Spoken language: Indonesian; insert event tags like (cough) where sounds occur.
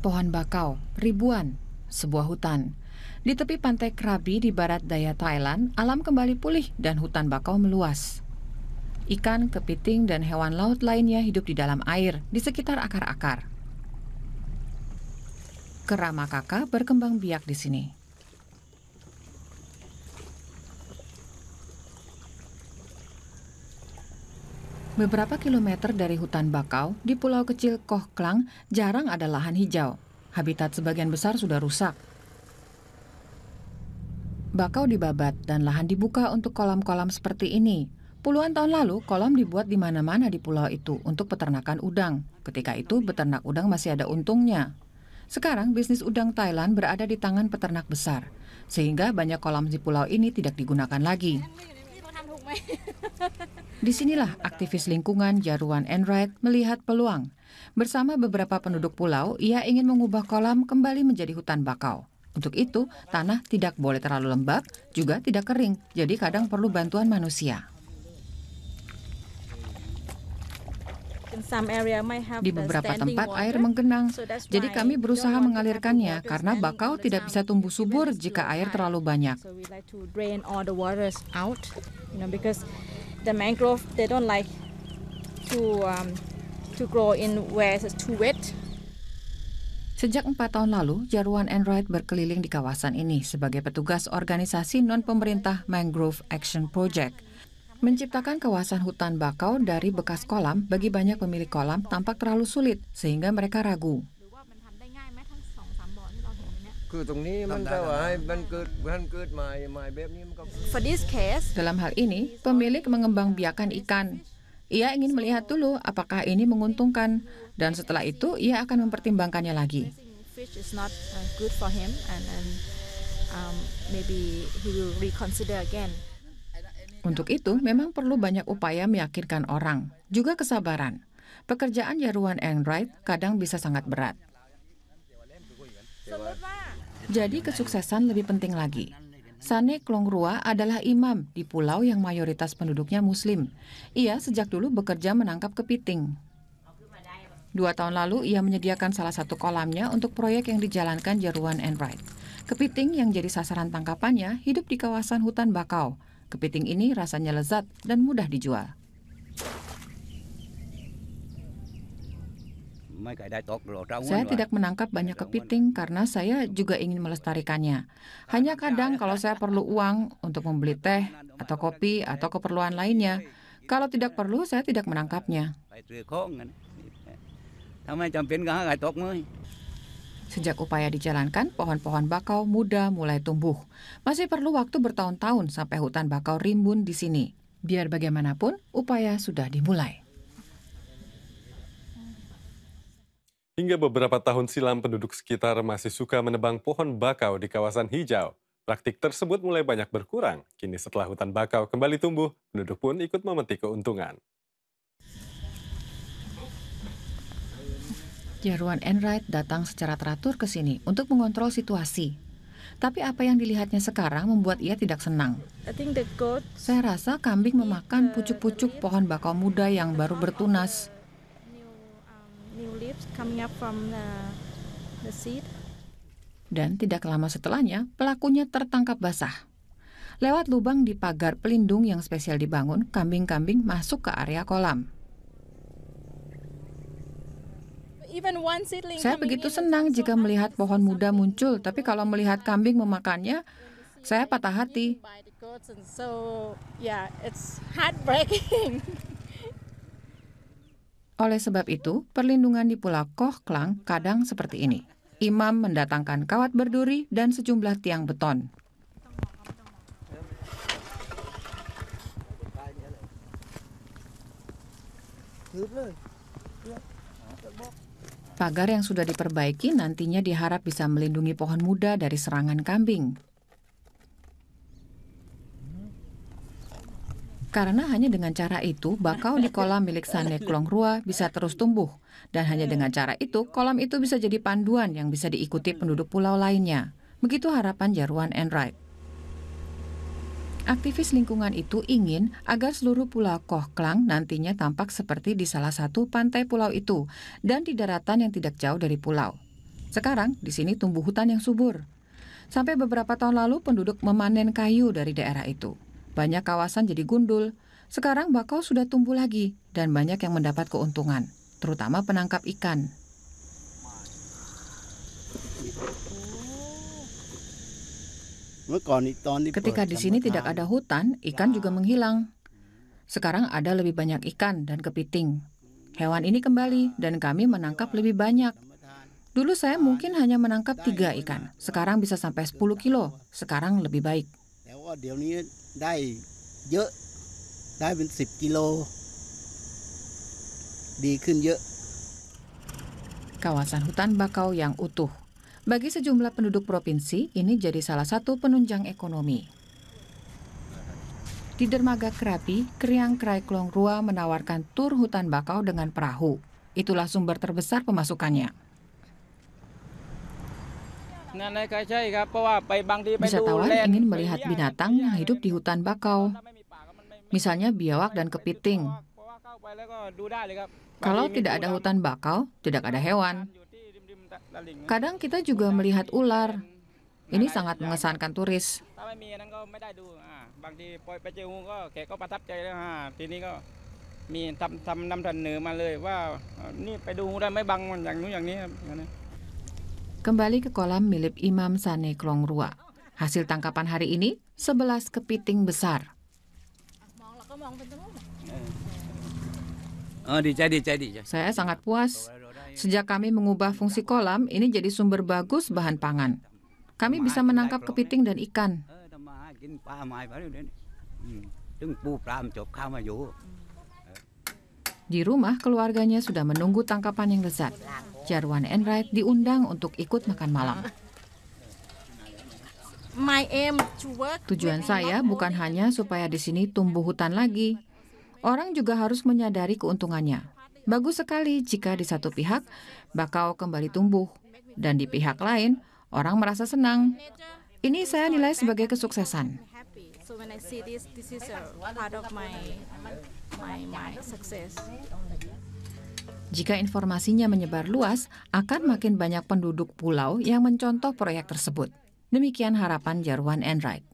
pohon bakau, ribuan, sebuah hutan. Di tepi pantai Krabi di barat daya Thailand, alam kembali pulih dan hutan bakau meluas. Ikan, kepiting, dan hewan laut lainnya hidup di dalam air, di sekitar akar-akar. Keramakaka berkembang biak di sini. Beberapa kilometer dari hutan bakau, di pulau kecil Koh Klang, jarang ada lahan hijau. Habitat sebagian besar sudah rusak. Bakau dibabat dan lahan dibuka untuk kolam-kolam seperti ini. Puluhan tahun lalu, kolam dibuat di mana-mana di pulau itu untuk peternakan udang. Ketika itu, peternak udang masih ada untungnya. Sekarang, bisnis udang Thailand berada di tangan peternak besar, sehingga banyak kolam di pulau ini tidak digunakan lagi. (laughs) Disinilah aktivis lingkungan Jaruan Enright melihat peluang. Bersama beberapa penduduk pulau, ia ingin mengubah kolam kembali menjadi hutan bakau. Untuk itu, tanah tidak boleh terlalu lembab, juga tidak kering, jadi kadang perlu bantuan manusia. Di beberapa tempat air menggenang, jadi kami berusaha mengalirkannya karena bakau tidak bisa tumbuh subur jika air terlalu banyak. Sejak empat tahun lalu, Jarwan Enright berkeliling di kawasan ini sebagai petugas organisasi non-pemerintah Mangrove Action Project – Menciptakan kawasan hutan bakau dari bekas kolam bagi banyak pemilik kolam tampak terlalu sulit sehingga mereka ragu. Dalam hal ini, pemilik mengembang biakan ikan. Ia ingin melihat dulu apakah ini menguntungkan dan setelah itu ia akan mempertimbangkannya lagi. Untuk itu, memang perlu banyak upaya meyakinkan orang, juga kesabaran. Pekerjaan Yaruan Enright kadang bisa sangat berat. Jadi kesuksesan lebih penting lagi. Sane Klongrua adalah imam di pulau yang mayoritas penduduknya muslim. Ia sejak dulu bekerja menangkap kepiting. Dua tahun lalu, ia menyediakan salah satu kolamnya untuk proyek yang dijalankan Jeruan Enright. Kepiting yang jadi sasaran tangkapannya hidup di kawasan hutan bakau, Kepiting ini rasanya lezat dan mudah dijual. Saya tidak menangkap banyak kepiting karena saya juga ingin melestarikannya. Hanya kadang kalau saya perlu uang untuk membeli teh atau kopi atau keperluan lainnya. Kalau tidak perlu, saya tidak menangkapnya. Sejak upaya dijalankan, pohon-pohon bakau muda mulai tumbuh. Masih perlu waktu bertahun-tahun sampai hutan bakau rimbun di sini. Biar bagaimanapun, upaya sudah dimulai. Hingga beberapa tahun silam, penduduk sekitar masih suka menebang pohon bakau di kawasan hijau. Praktik tersebut mulai banyak berkurang. Kini setelah hutan bakau kembali tumbuh, penduduk pun ikut memetik keuntungan. Jarwan Enright datang secara teratur ke sini untuk mengontrol situasi. Tapi apa yang dilihatnya sekarang membuat ia tidak senang. Saya rasa kambing memakan uh, pucuk-pucuk pohon bakau muda yang baru uh, bertunas. Um, Dan tidak lama setelahnya, pelakunya tertangkap basah. Lewat lubang di pagar pelindung yang spesial dibangun, kambing-kambing masuk ke area kolam. Saya begitu senang jika melihat pohon muda muncul, tapi kalau melihat kambing memakannya, saya patah hati. (laughs) Oleh sebab itu, perlindungan di Pulau Koh Klang kadang seperti ini. Imam mendatangkan kawat berduri dan sejumlah tiang beton. Good luck. Pagar yang sudah diperbaiki nantinya diharap bisa melindungi pohon muda dari serangan kambing. Karena hanya dengan cara itu, bakau di kolam milik Sane Rua bisa terus tumbuh. Dan hanya dengan cara itu, kolam itu bisa jadi panduan yang bisa diikuti penduduk pulau lainnya. Begitu harapan Jarwan Enright. Aktivis lingkungan itu ingin agar seluruh Pulau Koh Klang nantinya tampak seperti di salah satu pantai pulau itu dan di daratan yang tidak jauh dari pulau. Sekarang di sini tumbuh hutan yang subur. Sampai beberapa tahun lalu penduduk memanen kayu dari daerah itu. Banyak kawasan jadi gundul. Sekarang bakau sudah tumbuh lagi dan banyak yang mendapat keuntungan, terutama penangkap ikan. Ketika di sini tidak ada hutan, ikan juga menghilang. Sekarang ada lebih banyak ikan dan kepiting. Hewan ini kembali dan kami menangkap lebih banyak. Dulu saya mungkin hanya menangkap tiga ikan, sekarang bisa sampai 10 kilo. Sekarang lebih baik. Kawasan hutan bakau yang utuh. Bagi sejumlah penduduk provinsi, ini jadi salah satu penunjang ekonomi. Di dermaga Kerapi, keriang Krai Klong Rua menawarkan tur hutan bakau dengan perahu. Itulah sumber terbesar pemasukannya. Wisatawan ingin melihat binatang yang hidup di hutan bakau, misalnya biawak dan kepiting. Kalau tidak ada hutan bakau, tidak ada hewan. Kadang kita juga melihat ular. Ini sangat mengesankan turis. Kembali ke kolam milik Imam Sane Klongrua. Hasil tangkapan hari ini 11 kepiting besar. Eh. Oh, ya. Saya sangat puas. Sejak kami mengubah fungsi kolam, ini jadi sumber bagus bahan pangan. Kami bisa menangkap kepiting dan ikan. Di rumah, keluarganya sudah menunggu tangkapan yang lezat. Jarwan Enright diundang untuk ikut makan malam. Tujuan saya bukan hanya supaya di sini tumbuh hutan lagi. Orang juga harus menyadari keuntungannya. Bagus sekali jika di satu pihak bakau kembali tumbuh, dan di pihak lain orang merasa senang. Ini saya nilai sebagai kesuksesan. Jika informasinya menyebar luas, akan makin banyak penduduk pulau yang mencontoh proyek tersebut. Demikian harapan Jarwan Enright.